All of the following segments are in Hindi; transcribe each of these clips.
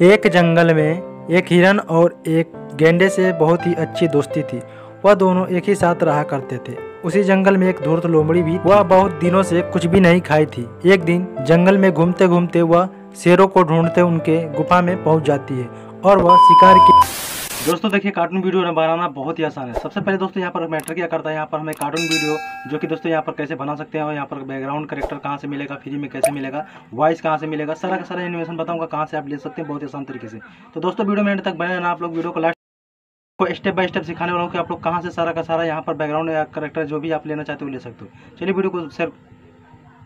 एक जंगल में एक हिरन और एक गेंडे से बहुत ही अच्छी दोस्ती थी वह दोनों एक ही साथ रहा करते थे उसी जंगल में एक धूर्त लोमड़ी भी वह बहुत दिनों से कुछ भी नहीं खाई थी एक दिन जंगल में घूमते घूमते वह शेरों को ढूंढते उनके गुफा में पहुंच जाती है और वह शिकार की दोस्तों देखिए कार्टून वीडियो बनाना बहुत ही आसान है सबसे पहले दोस्तों यहाँ पर मैटर क्या करता है यहाँ पर हमें कार्टून वीडियो जो कि दोस्तों यहाँ पर कैसे बना सकते हैं और यहाँ पर बैकग्राउंड करेक्टर कहाँ से मिलेगा फ्री में कैसे मिलेगा वॉइस कहाँ से मिलेगा सारा का सारा एनिमेशन बताऊँगा कहाँ से आप ले सकते हैं बहुत ही आसान तरीके से तो दोस्तों वीडियो में एंड तक बने आप लोग वीडियो को लास्ट को स्टेप बाय स्टेप सिखाने वाला हूँ कि आप लोग कहाँ से सारा का सारा यहाँ पर बैकग्राउंड या करेक्टर जो भी आप लेना चाहते हो ले सकते हो चलिए वीडियो को सर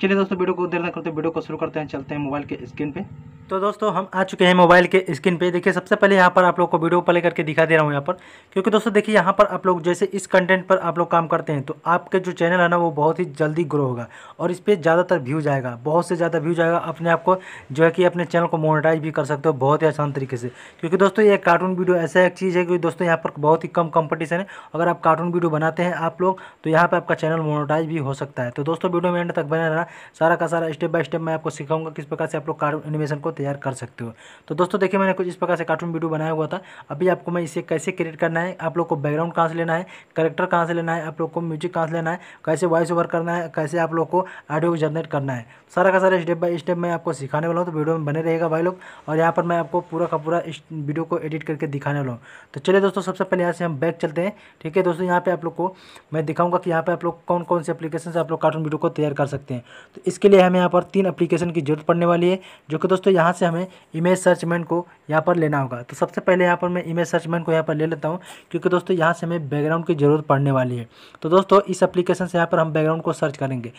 चलिए दोस्तों वीडियो को देर ना करते वीडियो को शुरू करते हैं चलते हैं मोबाइल के स्क्रीन पे तो दोस्तों हम आ चुके हैं मोबाइल के स्क्रीन पे देखिए सबसे पहले यहाँ पर आप लोग को वीडियो प्ले करके दिखा दे रहा हूँ यहाँ पर क्योंकि दोस्तों देखिए यहाँ पर आप लोग जैसे इस कंटेंट पर आप लोग काम करते हैं तो आपके जो चैनल है ना वो बहुत ही जल्दी ग्रो होगा और इस पर ज़्यादातर व्यू जाएगा बहुत से ज़्यादा व्यू जाएगा अपने आप को जो है कि अपने चैनल को मोनिटाइज भी कर सकते हो बहुत ही आसान तरीके से क्योंकि दोस्तों ये कार्टून वीडियो ऐसा एक चीज़ है कि दोस्तों यहाँ पर बहुत ही कम कॉम्पिटिशन है अगर आप कार्टून वीडियो बनाते हैं आप लोग तो यहाँ पर आपका चैनल मोनिटाइज भी हो सकता है तो दोस्तों वीडियो में एंड तक बने रहना सारा का सारा स्टेप बाय स्टेप मैं आपको सिखाऊंगा किस प्रकार से आप लोग कार्टून एनिमेशन को तैयार कर सकते हो तो दोस्तों देखिए मैंने कुछ इस प्रकार से कार्टून वीडियो बनाया हुआ था अभी आपको मैं इसे कैसे क्रिएट करना है आप लोग को बैकग्राउंड कहाँ से लेना है करेक्टर कहाँ से लेना है आप लोग को म्यूजिक कहाँ से लेना है कैसे वॉइस ओवर करना है कैसे आप लोग को ऑडियो जनरेट करना है सारा का सारा स्टेप बाय स्टेप मैं आपको सिखाने वाला हूँ तो वीडियो में बने रहेगा भाई लोग और यहाँ पर मैं आपको पूरा का पूरा इस वीडियो को एडिट करके दिखाने वाला हूँ तो चलिए दोस्तों सबसे पहले यहाँ से हम बैक चलते हैं ठीक है दोस्तों यहाँ पे आप लोग को मैं दिखाऊंगा कि यहाँ पे आप लोग कौन कौन से एप्लीकेशन से आप लोग कार्टून वीडियो को तैयार कर सकते हैं तो इसके लिए हमें यहाँ पर तीन अप्लीकेशन की जरूरत पड़ने वाली है जो कि दोस्तों यहाँ से हमें इमेज सर्चमैन को यहाँ पर लेना होगा तो सबसे पहले यहाँ पर मैं इमेज सर्चमैन को यहाँ पर ले लेता हूँ क्योंकि दोस्तों यहाँ से हमें बैकग्राउंड की जरूरत पड़ने वाली है तो दोस्तों इस अप्लीकेशन से यहाँ पर हम बैकग्राउंड को सर्च करेंगे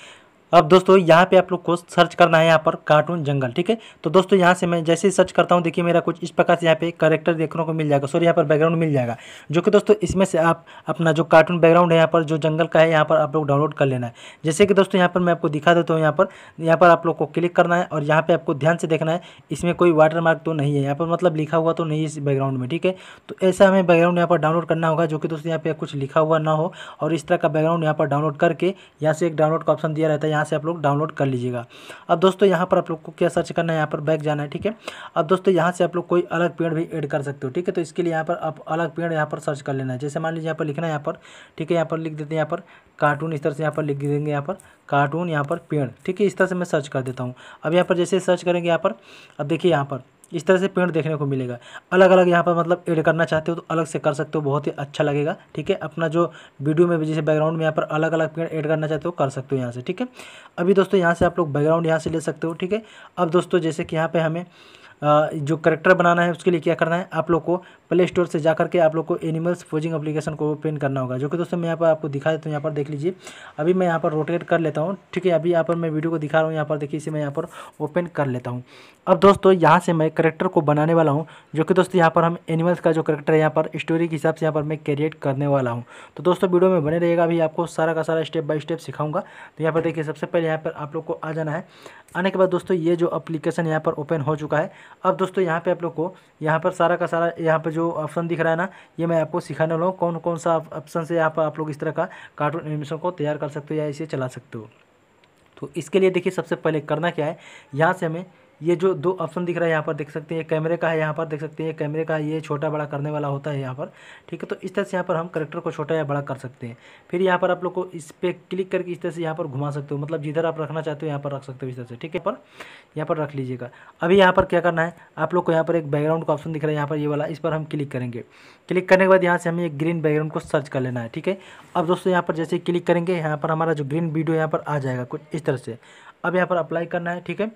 अब दोस्तों यहाँ पे आप लोग को सर्च करना है यहाँ पर कार्टून जंगल ठीक है तो दोस्तों यहाँ से मैं जैसे ही सर्च करता हूँ देखिए मेरा कुछ इस प्रकार से यहाँ पे करेक्टर देखने को मिल जाएगा सॉरी यहाँ पर बैकग्राउंड मिल जाएगा जो कि दोस्तों इसमें से आप अपना जो कार्टून बैकग्राउंड है यहाँ पर जो जंगल का है यहाँ पर आप लोग डाउनलोड कर लेना है जैसे कि दोस्तों यहाँ पर मैं आपको दिखा देता हूँ यहाँ पर यहाँ पर आप लोग को क्लिक करना है और यहाँ पर आपको ध्यान से देखना है इसमें कोई वाटर मार्क तो नहीं है यहाँ पर मतलब लिखा हुआ तो नहीं है इस बैकग्राउंड में ठीक है तो ऐसा हमें बैकग्राउंड यहाँ पर डाउनलोड करना होगा जो कि दोस्तों यहाँ पर कुछ लिखा हुआ ना हो और इस तरह का बैकग्राउंड यहाँ पर डाउनलोड करके यहाँ से एक डाउनलोड का ऑप्शन दिया रहता है यहाँ से आप लोग डाउनलोड कर लीजिएगा अब दोस्तों यहाँ पर आप लोग को क्या सर्च करना है यहाँ पर बैक जाना है ठीक है अब दोस्तों यहाँ से आप लोग कोई अलग पेड़ भी एड कर सकते हो ठीक है तो इसके लिए यहाँ पर आप अलग पेड़ यहाँ पर सर्च कर लेना है जैसे मान लीजिए यहाँ पर लिखना है यहाँ पर ठीक है यहाँ पर लिख देते हैं यहाँ पर कार्टून इस तरह से यहाँ पर लिख देंगे यहाँ पर कार्टून यहाँ पर पेड़ ठीक है इस तरह से मैं सर्च कर देता हूँ अब यहाँ पर जैसे सर्च करेंगे यहाँ पर अब देखिए यहाँ पर इस तरह से पेंट देखने को मिलेगा अलग अलग यहाँ पर मतलब ऐड करना चाहते हो तो अलग से कर सकते हो बहुत ही अच्छा लगेगा ठीक है अपना जो वीडियो में भी जैसे बैकग्राउंड में यहाँ पर अलग अलग पेंट ऐड करना चाहते हो कर सकते हो यहाँ से ठीक है अभी दोस्तों यहाँ से आप लोग बैकग्राउंड यहाँ से ले सकते हो ठीक है अब दोस्तों जैसे कि यहाँ पर हमें जो करेक्टर बनाना है उसके लिए क्या करना है आप लोग को प्ले स्टोर से जा करके आप लोग को एनिमल्स फोजिंग एप्लीकेशन को ओपन करना होगा जो कि दोस्तों मैं यहाँ पर आपको दिखा देता हूँ यहाँ पर देख लीजिए अभी मैं यहाँ पर रोटेट कर लेता हूँ ठीक है अभी यहाँ पर मैं वीडियो को दिखा रहा हूँ यहाँ पर देखिए इसे मैं यहाँ पर ओपन कर लेता हूँ अब दोस्तों यहाँ से मैं करेक्टर को बनाने वाला हूँ जो कि दोस्तों यहाँ पर हम एनिमल्स का जो करेक्टर है यहाँ पर स्टोरी के हिसाब से यहाँ पर मैं क्रिएट करने वाला हूँ तो दोस्तों वीडियो में बने रहेगा अभी आपको सारा का सारा स्टेप बाय स्टेप सिखाऊंगा तो यहाँ पर देखिए सबसे पहले यहाँ पर आप लोग को आ जाना है आने के बाद दोस्तों ये जो अप्लीकेशन यहाँ पर ओपन हो चुका है अब दोस्तों यहाँ पे आप लोग को यहाँ पर सारा का सारा यहाँ पर जो ऑप्शन दिख रहा है ना ये मैं आपको सिखाने वाला हूँ कौन कौन सा ऑप्शन से यहाँ पर आप लोग इस तरह का कार्टून एनिमेशन को तैयार कर सकते हो या इसे चला सकते हो तो इसके लिए देखिए सबसे पहले करना क्या है यहाँ से हमें ये जो दो ऑप्शन दिख रहा है यहाँ पर देख सकते हैं कैमरे का है यहाँ पर देख सकते हैं कैमरे का ये छोटा बड़ा करने वाला होता है यहाँ पर ठीक है तो इस तरह से यहाँ पर हम करेक्टर को छोटा या बड़ा कर सकते हैं फिर यहाँ पर आप लोग को इस पर क्लिक करके इस तरह से यहाँ पर घुमा सकते हो मतलब जिधर आप रखना चाहते हो यहाँ पर रख सकते हो इस तरह से ठीक है पर यहाँ पर रख लीजिएगा अभी यहाँ पर क्या करना है आप लोग को यहाँ पर एक बैकग्राउंड का ऑप्शन दिख रहा है यहाँ पर ये वाला इस पर हम क्लिक करेंगे क्लिक करने के बाद यहाँ से हमें एक ग्रीन बैकग्राउंड को सर्च कर लेना है ठीक है अब दोस्तों यहाँ पर जैसे क्लिक करेंगे यहाँ पर हमारा जो ग्रीन वीडियो यहाँ पर आ जाएगा कुछ इस तरह से अब यहाँ पर अप्लाई करना है ठीक है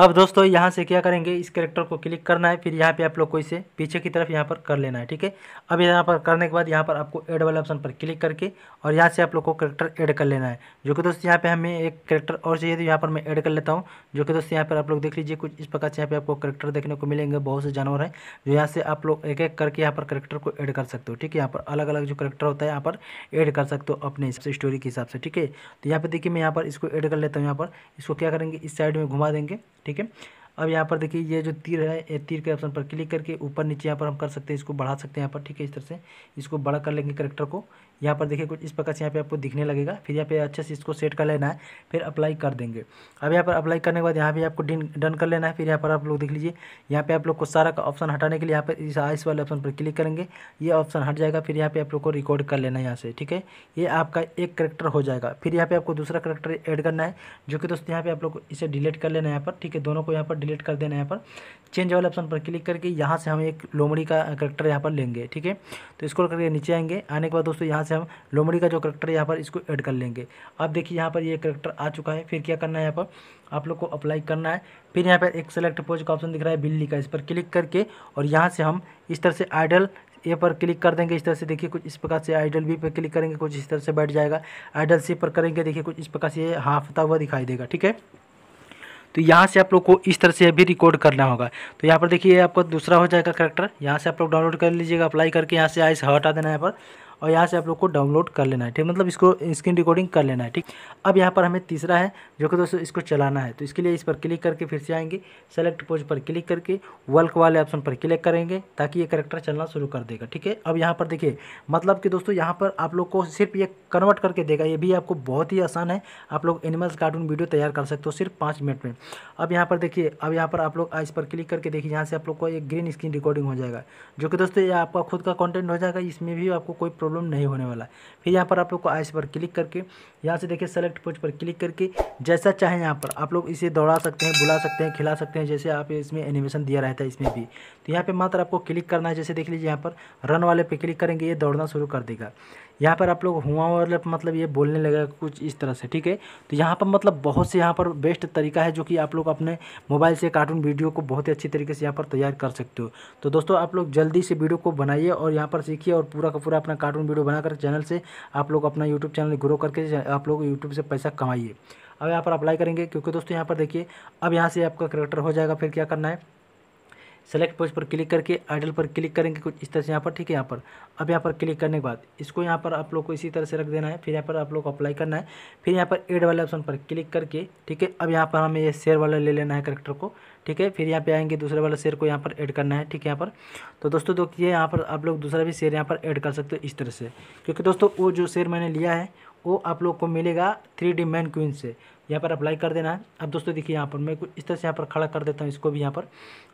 अब दोस्तों यहाँ से क्या करेंगे इस करेक्टर को क्लिक करना है फिर यहाँ पे आप लोग को इसे पीछे की तरफ यहाँ पर कर लेना है ठीक है अब यहाँ पर करने के बाद यहाँ पर आपको एड वाले ऑप्शन पर क्लिक करके और यहाँ से आप लोग को करेक्टर ऐड कर लेना है जो कि दोस्तों यहाँ पे हमें एक करेक्टर और चाहिए तो यहाँ पर मैं ऐड कर लेता हूँ जो कि दोस्तों यहाँ पर आप लोग देख लीजिए कुछ इस प्रकार से यहाँ पर आपको करेक्टर देखने को मिलेंगे बहुत से जानवर हैं जो यहाँ से आप लोग एक एक करके यहाँ पर करेक्टर को ऐड कर सकते हो ठीक है यहाँ पर अलग अलग जो करेक्टर होता है यहाँ पर ऐड कर सकते हो अपने हिसाब से स्टोरी के हिसाब से ठीक है तो यहाँ पर देखिए मैं यहाँ पर इसको ऐड कर लेता हूँ यहाँ पर इसको क्या करेंगे इस साइड में घुमा देंगे ठीक है अब यहाँ पर देखिए ये जो तीर है ये तीर के ऑप्शन पर क्लिक करके ऊपर नीचे यहाँ पर हम कर सकते हैं इसको बढ़ा सकते हैं यहाँ पर ठीक है इस तरह से इसको बड़ा कर लेंगे करेक्टर को यहाँ पर देखिए कुछ इस प्रकार से यहाँ पे आपको दिखने लगेगा फिर यहाँ पे अच्छे से इसको सेट कर लेना है फिर अप्लाई कर देंगे अब यहाँ पर अप्लाई करने के बाद यहाँ पे आपको डन कर लेना है फिर यहाँ पर आप लोग देख लीजिए यहाँ पे आप लोग को सारा का ऑप्शन हटाने के लिए यहाँ पर इस आइस वाले ऑप्शन पर क्लिक करेंगे ये ऑप्शन हट जाएगा फिर यहाँ पे आप लोग को रिकॉर्ड कर लेना है यहाँ से ठीक है ये आपका एक करेक्टर हो जाएगा फिर यहाँ पे आपको दूसरा करेक्टर एड करना है जो कि दोस्तों यहाँ पे आप लोग इसे डिलीट कर लेना है यहाँ पर ठीक है दोनों को यहाँ पर डिलीट कर देना है यहाँ पर चेंज वाले ऑप्शन पर क्लिक करके यहाँ से हम एक लोमड़ी का करेक्टर यहाँ पर लेंगे ठीक है तो इसको करके नीचे आएंगे आने के बाद दोस्तों यहाँ से से हम लोमड़ी का जो करेक्टर है यहाँ पर इसको ऐड कर लेंगे अब देखिए यहाँ पर ये करेक्टर आ चुका है फिर क्या करना है यहाँ पर आप लोग को अप्लाई करना है फिर यहाँ पर एक सेलेक्ट पोज का ऑप्शन दिख रहा है बिल्ली का इस पर क्लिक करके और यहाँ से हम इस तरह से आइडल ए पर क्लिक कर देंगे इस तरह से देखिए कुछ इस प्रकार से आइडल बी पर क्लिक करेंगे कुछ इस तरह से बैठ जाएगा आइडल सी पर करेंगे देखिए कुछ इस प्रकार से ये हाफता हुआ दिखाई देगा ठीक है तो यहाँ से आप लोग को इस तरह से भी रिकॉर्ड करना होगा तो यहाँ पर देखिए आपका दूसरा हो जाएगा करेक्टर यहाँ से आप लोग डाउनलोड कर लीजिएगा अप्लाई करके यहाँ से आइस हटा देना है यहाँ पर और यहाँ से आप लोग को डाउनलोड कर लेना है ठीक मतलब इसको स्क्रीन रिकॉर्डिंग कर लेना है ठीक अब यहाँ पर हमें तीसरा है जो कि दोस्तों इसको चलाना है तो इसके लिए इस पर क्लिक करके फिर से आएंगे सेलेक्ट पोज पर क्लिक करके वर्क वाले ऑप्शन पर क्लिक करेंगे ताकि ये करेक्टर चलना शुरू कर देगा ठीक है अब यहाँ पर देखिए मतलब कि दोस्तों यहाँ पर आप लोग को सिर्फ ये कन्वर्ट करके देगा ये भी आपको बहुत ही आसान है आप लोग एनिमल्स कार्टून वीडियो तैयार कर सकते हो सिर्फ पाँच मिनट में अब यहाँ पर देखिए अब यहाँ पर आप लोग इस पर क्लिक करके देखिए यहाँ से आप लोग को एक ग्रीन स्क्रीन रिकॉर्डिंग हो जाएगा जो कि दोस्तों ये आपका खुद का कॉन्टेंट हो जाएगा इसमें भी आपको कोई प्रॉब्लम प्रॉब्लम नहीं होने वाला फिर यहाँ पर आप लोग को आइस पर क्लिक करके यहाँ से देखिए सेलेक्ट पोज पर क्लिक करके जैसा चाहे यहाँ पर आप लोग इसे दौड़ा सकते हैं बुला सकते हैं खिला सकते हैं जैसे आप इसमें एनिमेशन दिया रहता है इसमें भी तो यहाँ पर मात्र आपको क्लिक करना है जैसे देख लीजिए यहाँ पर रन वाले पे क्लिक करेंगे ये दौड़ना शुरू कर देगा यहाँ पर आप लोग हुआ और मतलब, मतलब ये बोलने लगेगा कुछ इस तरह से ठीक है तो यहाँ पर मतलब बहुत से यहाँ पर बेस्ट तरीका है जो कि आप लोग अपने मोबाइल से कार्टून वीडियो को बहुत ही अच्छी तरीके से यहाँ पर तैयार कर सकते हो तो दोस्तों आप लोग जल्दी से वीडियो को बनाइए और यहाँ पर सीखिए और पूरा का पूरा अपना कार्टून वीडियो बनाकर चैनल से आप लोग अपना यूट्यूब चैनल ग्रो करके आप लोग यूट्यूब से पैसा कमाइए अब यहाँ पर अप्लाई करेंगे क्योंकि दोस्तों यहाँ पर देखिए अब यहाँ से आपका करेक्टर हो जाएगा फिर क्या करना है सेलेक्ट पोज पर क्लिक करके आइडल पर क्लिक करेंगे कुछ इस तरह से यहाँ पर ठीक है यहाँ पर अब यहाँ पर क्लिक करने के बाद इसको यहाँ पर आप लोग को इसी तरह से रख देना है फिर यहाँ पर आप लोग को अप्लाई करना है फिर यहाँ पर एड वाले ऑप्शन पर क्लिक करके ठीक है अब यहाँ पर हमें ये शेयर वाला ले लेना है करेक्टर को ठीक है फिर यहाँ पर आएंगे दूसरे वाला शेयर को यहाँ पर एड करना है ठीक है यहाँ पर तो दोस्तों देखिए यहाँ पर आप लोग दूसरा भी शेयर यहाँ पर एड कर सकते हो इस तरह से क्योंकि दोस्तों वो जो शेयर मैंने लिया है वो आप लोग को मिलेगा थ्री डी मैन क्वीन से यहाँ पर अप्लाई कर देना है अब दोस्तों देखिए यहाँ पर मैं कुछ इस तरह से यहाँ पर खड़ा कर देता हूँ इसको भी यहाँ पर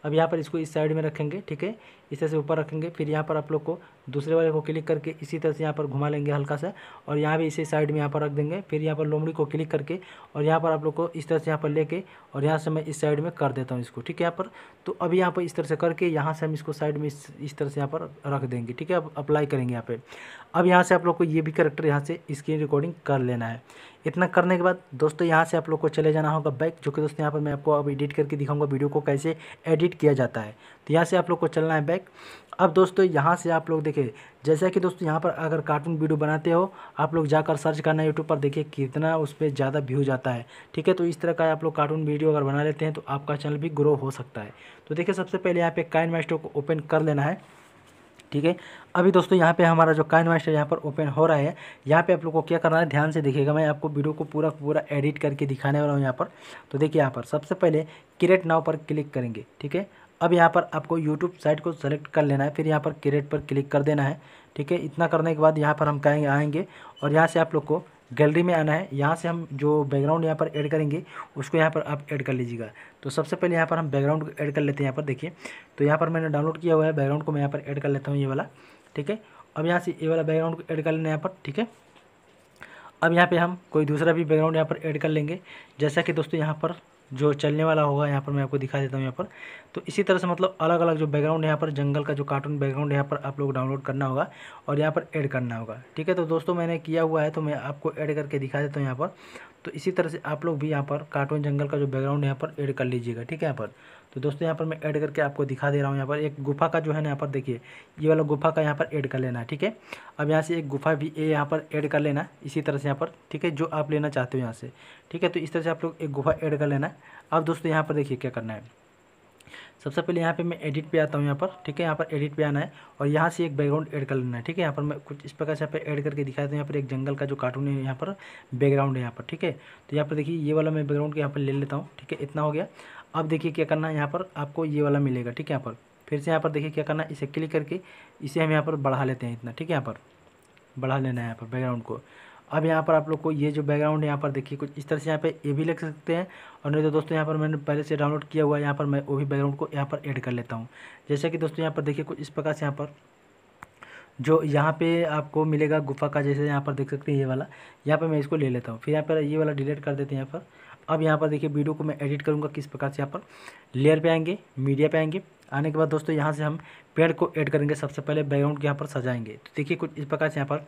अब यहाँ पर इसको इस साइड में रखेंगे ठीक है इस तरह से ऊपर रखेंगे फिर यहाँ पर आप लोग को दूसरे वाले को क्लिक करके इसी तरह से यहाँ पर घुमा लेंगे हल्का सा और यहाँ भी इसे साइड में यहाँ पर रख देंगे फिर यहाँ पर लोमड़ी को क्लिक करके और यहाँ पर आप लोग को इस तरह से यहाँ पर लेके और यहाँ से मैं इस साइड में कर देता हूँ इसको ठीक है यहाँ पर तो अभी यहाँ पर इस तरह से करके यहाँ से हम इसको साइड में इस तरह से यहाँ पर रख देंगे ठीक है अब अप्लाई करेंगे यहाँ पर अब यहाँ से आप लोग को ये भी करेक्टर यहाँ से स्क्रीन रिकॉर्डिंग कर लेना है इतना करने के बाद दोस्तों यहाँ से आप लोग को चले जाना होगा बैक जो कि दोस्तों यहाँ पर मैं आपको अब एडिट करके दिखाऊंगा वीडियो को कैसे एडिट किया जाता है तो यहाँ से आप लोग को चलना है बैक अब दोस्तों यहाँ से आप लोग देखें जैसा कि दोस्तों यहाँ पर अगर कार्टून वीडियो बनाते हो आप लोग जाकर सर्च करना यूट्यूब पर देखिए कितना उस पर ज़्यादा व्यू जाता है ठीक है तो इस तरह का आप लोग कार्टून वीडियो अगर बना लेते हैं तो आपका चैनल भी ग्रो हो सकता है तो देखिए सबसे पहले यहाँ पे काइन मास्टर को ओपन कर लेना है ठीक है अभी दोस्तों यहाँ पे हमारा जो काइन मास्टर यहाँ पर ओपन हो रहा है यहाँ पे आप लोग को क्या करना है ध्यान से देखिएगा मैं आपको वीडियो को पूरा पूरा एडिट करके दिखाने वाला हूँ यहाँ पर तो देखिए यहाँ पर सबसे पहले क्रिएट नाव पर क्लिक करेंगे ठीक है अब यहाँ पर आपको यूट्यूब साइट को सेलेक्ट कर लेना है फिर यहाँ पर क्रिएट पर क्लिक कर देना है ठीक है इतना करने के बाद यहाँ पर हम कहेंगे आएंगे और यहाँ से आप लोग को गैलरी में आना है यहाँ से हम जो बैकग्राउंड यहाँ पर ऐड करेंगे उसको यहाँ पर आप ऐड कर लीजिएगा तो सबसे पहले यहाँ पर हम बैकग्राउंड ऐड कर लेते हैं यहाँ पर देखिए तो यहाँ पर मैंने डाउनलोड किया हुआ है बैकग्राउंड को मैं यहाँ पर ऐड कर लेता हूँ ये वाला ठीक है अब यहाँ से ये वाला बैकग्राउंड को ऐड कर लेना यहाँ पर ठीक है अब यहाँ पर हम कोई दूसरा भी बैकग्राउंड यहाँ पर ऐड कर लेंगे जैसा कि दोस्तों यहाँ पर जो चलने वाला होगा यहाँ पर मैं आपको दिखा देता हूँ यहाँ पर तो इसी तरह से मतलब अलग अलग जो बैकग्राउंड यहाँ पर जंगल का जो कार्टून बैकग्राउंड यहाँ पर आप लोग डाउनलोड करना होगा और यहाँ पर ऐड करना होगा ठीक है तो दोस्तों मैंने किया हुआ है तो मैं आपको ऐड करके दिखा देता हूँ यहाँ पर तो इसी तरह से आप लोग भी यहाँ पर कार्टून जंगल का जो बैकग्राउंड यहाँ पर ऐड कर लीजिएगा ठीक है यहाँ पर तो दोस्तों यहाँ पर मैं ऐड करके आपको दिखा दे रहा हूँ यहाँ पर एक गुफा का जो है ना यहाँ पर देखिए ये वाला गुफा का यहाँ पर ऐड कर लेना है ठीक है अब यहाँ से एक गुफा भी ये यहाँ पर ऐड कर लेना इसी तरह से यहाँ पर ठीक है जो आप लेना चाहते हो यहाँ से ठीक है तो इस तरह से आप लोग एक गुफा ऐड कर लेना है अब दोस्तों यहाँ पर देखिए क्या करना है सबसे पहले यहाँ पे मैं एडिट पे आता हूँ यहाँ पर ठीक है यहाँ पर एडिट पे आना है और यहाँ से एक बैकग्राउंड एड कर लेना है ठीक है यहाँ पर मैं कुछ इस प्रकार से यहाँ पर एड करके दिखाता हूँ यहाँ पर एक जंगल का जो कार्टून है यहाँ पर बैकग्राउंड है यहाँ पर ठीक है तो यहाँ पर देखिए ये वाला मैं बैकग्राउंड यहाँ पर ले लेता हूँ ठीक है इतना हो गया अब देखिए क्या करना है यहाँ पर आपको ये वाला मिलेगा ठीक है यहाँ पर फिर से यहाँ पर देखिए क्या करना है इसे क्लिक करके इसे हम यहाँ पर बढ़ा लेते हैं इतना ठीक है यहाँ पर बढ़ा लेना है यहाँ पर बैकग्राउंड को अब यहाँ पर आप लोग को ये जो बैकग्राउंड है यहाँ पर देखिए कुछ इस तरह से यहाँ पर ये भी लिख सकते हैं और नहीं तो दोस्तों यहाँ पर मैंने पहले से डाउनलोड किया हुआ है यहाँ पर मैं वो भी बैकग्राउंड को यहाँ पर ऐड कर लेता हूँ जैसे कि दोस्तों यहाँ पर देखिए कुछ इस प्रकार से यहाँ पर जो यहाँ पे आपको मिलेगा गुफा का जैसे यहाँ पर देख सकते हैं ये वाला यहाँ पर मैं इसको ले लेता हूँ फिर यहाँ पर ये वाला डिलीट कर देते हैं यहाँ पर अब यहाँ पर देखिए वीडियो को मैं एडिट करूँगा किस प्रकार से यहाँ पर लेयर पे आएंगे मीडिया पे आएंगे आने के बाद दोस्तों यहाँ से हम पेड़ को ऐड करेंगे सबसे पहले बैकग्राउंड यहाँ पर सजाएंगे तो देखिए कुछ इस प्रकार से यहाँ पर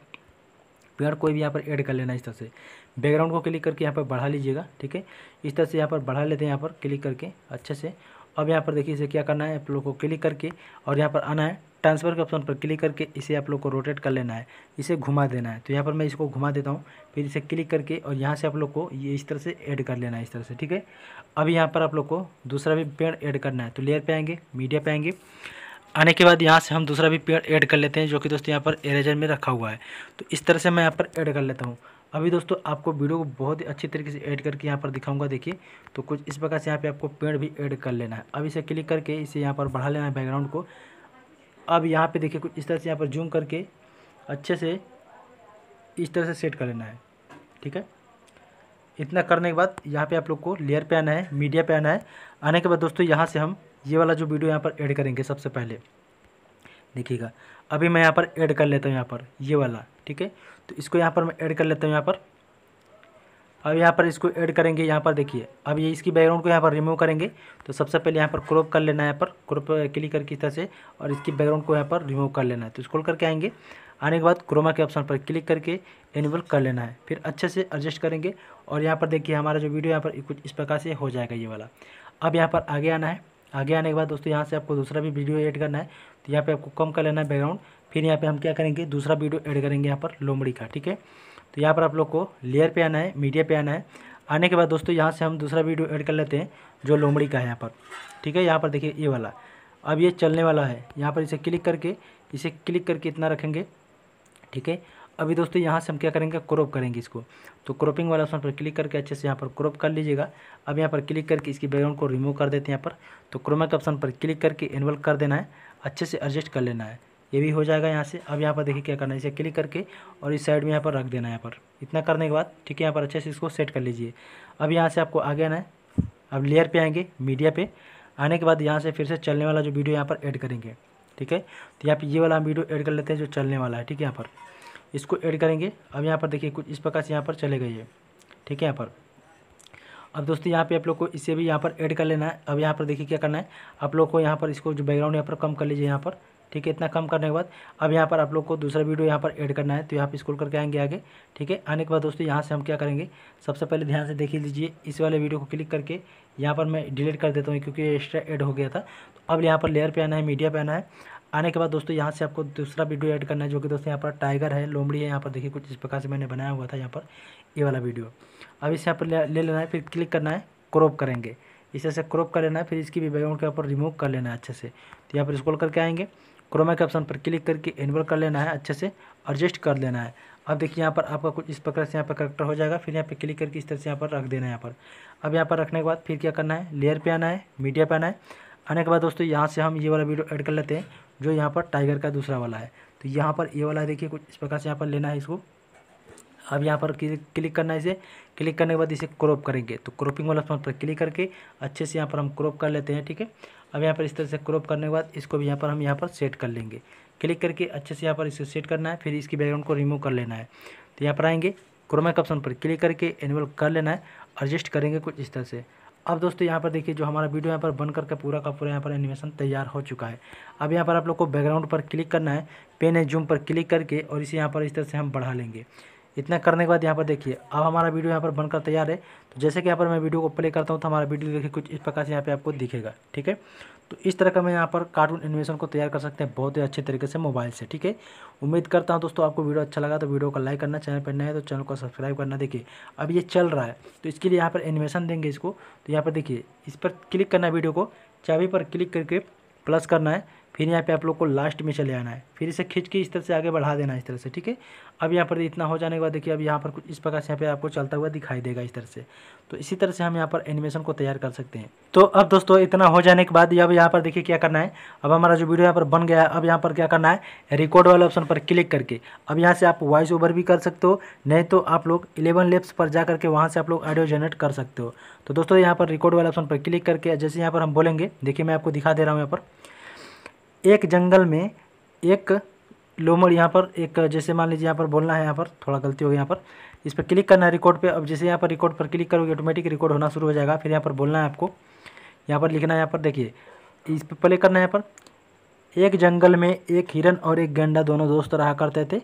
पेड़ को भी यहाँ पर ऐड कर लेना इस तरह से बैकग्राउंड को क्लिक करके यहाँ पर बढ़ा लीजिएगा ठीक है इस तरह से यहाँ पर बढ़ा लेते हैं यहाँ पर क्लिक करके अच्छे से अब यहाँ पर देखिए इसे क्या करना है आप को क्लिक करके और यहाँ पर आना है ट्रांसफ़र के ऑप्शन पर क्लिक करके इसे आप लोग को रोटेट कर लेना है इसे घुमा देना है तो यहाँ पर मैं इसको घुमा देता हूँ फिर इसे क्लिक करके और यहाँ से आप लोग को ये इस तरह से ऐड कर लेना है इस तरह से ठीक है अब यहाँ पर आप लोग को दूसरा भी पेड़ ऐड करना है तो लेयर पे आएंगे मीडिया पे आएंगे आने के बाद यहाँ से हम दूसरा भी पेड़ ऐड कर लेते हैं जो कि दोस्तों यहाँ पर एरेजर में रखा हुआ है तो इस तरह से मैं यहाँ पर ऐड कर लेता हूँ अभी दोस्तों आपको वीडियो को बहुत ही अच्छी तरीके से ऐड करके यहाँ पर दिखाऊंगा देखिए तो कुछ इस प्रकार से यहाँ पे आपको पेड़ भी ऐड कर लेना है अब इसे क्लिक करके इसे यहाँ पर बढ़ा लेना है बैकग्राउंड को अब यहाँ पे देखिए कुछ इस तरह से यहाँ पर जूम करके अच्छे से इस तरह से सेट कर लेना है ठीक है इतना करने के बाद यहाँ पे आप लोग को लेयर पे आना है मीडिया पे आना है आने के बाद दोस्तों यहाँ से हम ये वाला जो वीडियो यहाँ पर ऐड करेंगे सबसे पहले देखिएगा अभी मैं यहाँ पर ऐड कर लेता हूँ यहाँ पर ये वाला ठीक है तो इसको यहाँ पर मैं ऐड कर लेता हूँ यहाँ पर अब यहाँ पर इसको ऐड करेंगे यहाँ पर देखिए अब ये इसकी बैकग्राउंड को यहाँ पर रिमूव करेंगे तो सबसे पहले यहाँ पर क्रॉप कर लेना है यहाँ पर क्रॉप क्लिक करके इस तरह से और इसकी बैकग्राउंड को यहाँ पर रिमूव कर लेना है तो स्क्रॉल करके आएंगे आने के बाद क्रोमा के ऑप्शन पर क्लिक करके एनेबल कर लेना है फिर अच्छे से एडजस्ट करेंगे और यहाँ पर देखिए हमारा जो वीडियो यहाँ पर कुछ इस प्रकार से हो जाएगा ये वाला अब यहाँ पर आगे आना है आगे आने के बाद दोस्तों यहाँ से आपको दूसरा भी वीडियो ऐड करना है तो यहाँ पर आपको कम कर लेना है बैकग्राउंड फिर यहाँ पर हम क्या करेंगे दूसरा वीडियो ऐड करेंगे यहाँ पर लोमड़ी का ठीक है तो यहाँ पर आप लोग को लेयर पे आना है मीडिया पे आना है आने के बाद दोस्तों यहाँ से हम दूसरा वीडियो ऐड कर लेते हैं जो लोमड़ी का है यहाँ पर ठीक है यहाँ पर देखिए ये वाला अब ये चलने वाला है यहाँ पर इसे क्लिक करके इसे क्लिक करके इतना रखेंगे ठीक है अभी दोस्तों यहाँ से हम क्या करेंगे क्रॉप करेंगे इसको तो क्रॉपिंग वाला ऑप्शन पर क्लिक करके अच्छे से यहाँ पर क्रॉप कर लीजिएगा अब यहाँ पर क्लिक करके इसकी बैकग्राउंड को रिमूव कर देते हैं यहाँ पर तो क्रोमा के ऑप्शन पर क्लिक करके इन्वॉल्व कर देना है अच्छे से एडजस्ट कर लेना है ये भी हो जाएगा यहाँ से अब यहाँ पर देखिए क्या करना है इसे क्लिक करके और इस साइड में यहाँ पर रख देना है यहाँ पर इतना करने के बाद ठीक है यहाँ पर अच्छे से इसको सेट कर लीजिए अब यहाँ से आपको आगे आना है अब लेयर पे आएंगे मीडिया पे आने के बाद यहाँ से फिर से चलने वाला जो वीडियो यहाँ पर ऐड करेंगे ठीक है तो यहाँ पर ये वाला हम वीडियो ऐड कर लेते हैं जो चलने वाला है ठीक है यहाँ पर इसको ऐड करेंगे अब यहाँ पर देखिए कुछ इस प्रकार से यहाँ पर चले गए ठीक है यहाँ पर अब दोस्तों यहाँ पे आप लोग को इसे भी यहाँ पर ऐड कर लेना है अब यहाँ पर देखिए क्या करना है आप लोग को यहाँ पर इसको जो बैकग्राउंड यहाँ पर कम कर लीजिए यहाँ पर ठीक है इतना कम करने के बाद अब यहाँ पर आप लोग को दूसरा वीडियो यहाँ पर ऐड करना है तो यहाँ पर स्कूल करके आएंगे आगे ठीक है आने के बाद दोस्तों यहाँ से हम क्या करेंगे सबसे पहले ध्यान से देख लीजिए इस वाले वीडियो को क्लिक करके यहाँ पर मैं डिलीट कर देता हूँ क्योंकि एक्स्ट्रा एड हो गया था तो अब यहाँ पर लेयर पर आना है मीडिया पर आना है आने के बाद दोस्तों यहाँ से आपको दूसरा वीडियो ऐड करना है जो कि दोस्तों यहाँ पर टाइगर है लोमड़ी है यहाँ पर देखिए कुछ इस प्रकार से मैंने बनाया हुआ था यहाँ पर ये वाला वीडियो अब इसे यहाँ पर ले लेना है फिर क्लिक करना है क्रॉप करेंगे इसे से क्रॉप कर लेना है फिर इसकी भी बैकग्राउंड के ऊपर रिमूव कर लेना है अच्छे से तो यहाँ पर स्क्रॉल करके आएंगे क्रोमा के ऑप्शन पर क्लिक करके एनवल कर लेना है अच्छे से एडजस्ट कर लेना है अब देखिए यहाँ पर आपका कुछ इस प्रकार से यहाँ पर करेक्टर हो जाएगा फिर यहाँ पर क्लिक करके इस तरह से यहाँ पर रख देना है यहाँ पर अब यहाँ पर रखने के बाद फिर क्या करना है लेयर पर आना है मीडिया पर आना है आने के बाद दोस्तों यहाँ से हम ये वाला वीडियो एड कर लेते हैं जो यहाँ पर टाइगर का दूसरा वाला है तो यहाँ पर ये वाला देखिए कुछ इस प्रकार से यहाँ पर लेना है इसको अब यहाँ पर क्लिक करना है इसे क्लिक करने के बाद इसे क्रॉप करेंगे तो क्रॉपिंग वाला ऑप्शन पर क्लिक करके अच्छे से यहाँ पर हम क्रॉप कर लेते हैं ठीक है अब यहाँ पर इस तरह से क्रॉप करने के बाद इसको भी यहाँ पर हम यहाँ पर सेट कर लेंगे क्लिक करके अच्छे से यहाँ पर इसे सेट करना है फिर इसकी बैकग्राउंड को रिमूव कर लेना है तो यहाँ पर आएंगे क्रोमैक ऑप्शन पर क्लिक करके एनेबल कर लेना है एडजस्ट करेंगे कुछ इस तरह से अब दोस्तों यहाँ पर देखिए जो हमारा वीडियो यहाँ पर बन करके पूरा का पूरा यहाँ पर एनिमेशन तैयार हो चुका है अब यहाँ पर आप लोग को बैकग्राउंड पर क्लिक करना है पेन है जूम पर क्लिक करके और इसे यहाँ पर इस तरह से हम बढ़ा लेंगे इतना करने के बाद यहाँ पर देखिए अब हमारा वीडियो यहाँ पर बनकर तैयार है तो जैसे कि यहाँ पर मैं वीडियो को प्ले करता हूँ तो हमारा वीडियो देखिए कुछ इस प्रकार से यहाँ पर आपको दिखेगा ठीक है तो इस तरह का मैं यहाँ पर कार्टून एनिमेशन को तैयार कर सकते हैं बहुत ही अच्छे तरीके से मोबाइल से ठीक है उम्मीद करता हूँ दोस्तों आपको वीडियो अच्छा लगा तो वीडियो को लाइक करना चैनल पर नए हैं तो चैनल को सब्सक्राइब करना देखिए अब ये चल रहा है तो इसके लिए यहाँ पर एनिमेशन देंगे इसको तो यहाँ पर देखिए इस पर क्लिक करना है वीडियो को चाबी पर क्लिक करके प्लस करना है फिर यहाँ पे आप लोग को लास्ट में चले आना है फिर इसे खींच के इस तरह से आगे बढ़ा देना है इस तरह से ठीक है अब यहाँ पर इतना हो जाने के बाद देखिए अब यहाँ पर कुछ इस प्रकार से यहाँ पे आपको चलता हुआ दिखाई देगा इस तरह से तो इसी तरह से हम यहाँ पर एनिमेशन को तैयार कर सकते हैं तो अब दोस्तों इतना हो जाने के बाद अब यहाँ पर देखिए क्या करना है अब हमारा जो वीडियो यहाँ पर बन गया है अब यहाँ पर क्या करना है रिकॉर्ड वाले ऑप्शन पर क्लिक करके अब यहाँ से आप वॉइस ओवर भी कर सकते हो नहीं तो आप लोग इलेवन लेप्स पर जा करके वहाँ से आप लोग ऑडियो जनरेट कर सकते हो तो दोस्तों यहाँ पर रिकॉर्ड वाले ऑप्शन पर क्लिक करके जैसे यहाँ पर हम बोलेंगे देखिए मैं आपको दिखा दे रहा हूँ यहाँ पर एक जंगल में एक लोमड़ यहाँ पर एक जैसे मान लीजिए यहाँ पर बोलना है यहाँ पर थोड़ा गलती हो गई यहाँ पर इस पर क्लिक करना है रिकॉर्ड पे अब जैसे यहाँ पर रिकॉर्ड पर क्लिक करोगे ऑटोमेटिक रिकॉर्ड होना शुरू हो जाएगा फिर यहाँ पर बोलना है आपको यहाँ पर लिखना है यहाँ पर देखिए इस पर प्ले करना है यहाँ पर एक जंगल में एक हिरन और एक गेंडा दोनों दोस्त रहा करते थे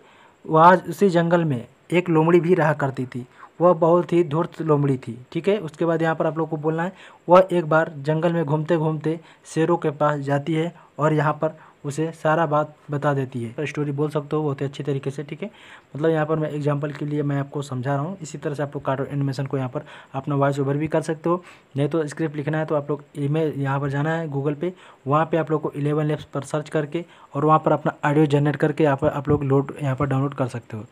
वहाँ उसी जंगल में एक लोमड़ी भी रहा करती थी वह बहुत ही धूर्त लोमड़ी थी ठीक है उसके बाद यहाँ पर आप लोग को बोलना है वह एक बार जंगल में घूमते घूमते शेरों के पास जाती है और यहाँ पर उसे सारा बात बता देती है स्टोरी बोल सकते हो बहुत ही अच्छे तरीके से ठीक है मतलब यहाँ पर मैं एग्जाम्पल के लिए मैं आपको समझा रहा हूँ इसी तरह से आप लोग कार्टून एनिमेशन को यहाँ पर अपना वॉइस ओवर भी कर सकते हो नहीं तो स्क्रिप्ट लिखना है तो आप लोग ईमेल यहाँ पर जाना है गूगल पे वहाँ पर आप लोग को इलेवन लेप्स पर सर्च करके और वहाँ पर अपना ऑडियो जनरेट करके यहाँ पर आप लोग लोड यहाँ पर डाउनलोड कर सकते हो